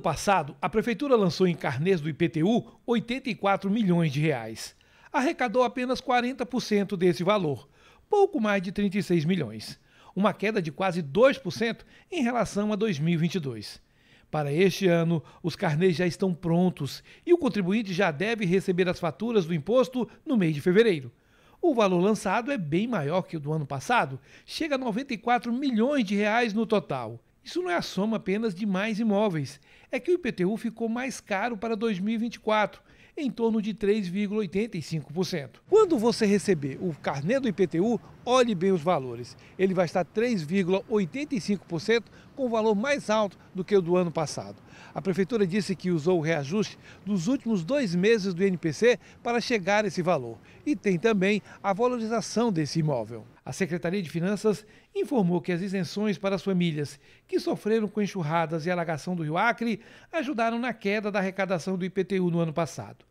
ano passado, a prefeitura lançou em carnês do IPTU 84 milhões de reais. Arrecadou apenas 40% desse valor, pouco mais de 36 milhões, uma queda de quase 2% em relação a 2022. Para este ano, os carnês já estão prontos e o contribuinte já deve receber as faturas do imposto no mês de fevereiro. O valor lançado é bem maior que o do ano passado, chega a 94 milhões de reais no total. Isso não é a soma apenas de mais imóveis, é que o IPTU ficou mais caro para 2024, em torno de 3,85%. Quando você receber o carnê do IPTU, olhe bem os valores. Ele vai estar 3,85% com o valor mais alto do que o do ano passado. A prefeitura disse que usou o reajuste dos últimos dois meses do INPC para chegar a esse valor. E tem também a valorização desse imóvel. A Secretaria de Finanças informou que as isenções para as famílias que sofreram com enxurradas e alagação do Rio Acre ajudaram na queda da arrecadação do IPTU no ano passado.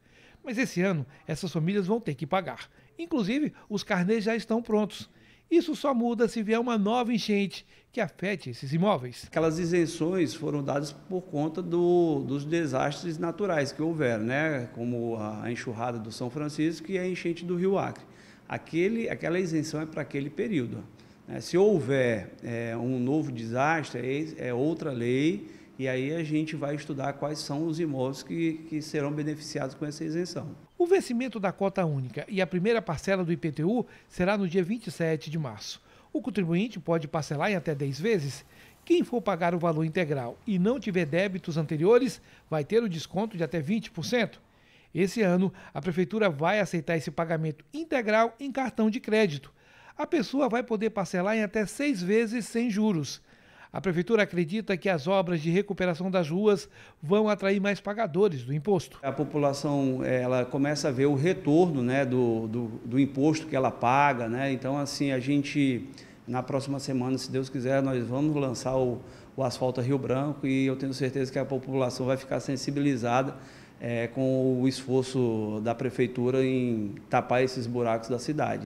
Mas esse ano, essas famílias vão ter que pagar. Inclusive, os carnês já estão prontos. Isso só muda se vier uma nova enchente que afete esses imóveis. Aquelas isenções foram dadas por conta do, dos desastres naturais que houveram, né? como a enxurrada do São Francisco e a enchente do Rio Acre. Aquele, aquela isenção é para aquele período. Né? Se houver é, um novo desastre, é, é outra lei e aí a gente vai estudar quais são os imóveis que, que serão beneficiados com essa isenção. O vencimento da cota única e a primeira parcela do IPTU será no dia 27 de março. O contribuinte pode parcelar em até 10 vezes. Quem for pagar o valor integral e não tiver débitos anteriores, vai ter o desconto de até 20%. Esse ano, a prefeitura vai aceitar esse pagamento integral em cartão de crédito. A pessoa vai poder parcelar em até seis vezes sem juros. A prefeitura acredita que as obras de recuperação das ruas vão atrair mais pagadores do imposto. A população eh, ela começa a ver o retorno né, do, do, do imposto que ela paga. Né? Então, assim, a gente, na próxima semana, se Deus quiser, nós vamos lançar o, o asfalto Rio Branco e eu tenho certeza que a população vai ficar sensibilizada é, com o esforço da prefeitura em tapar esses buracos da cidade.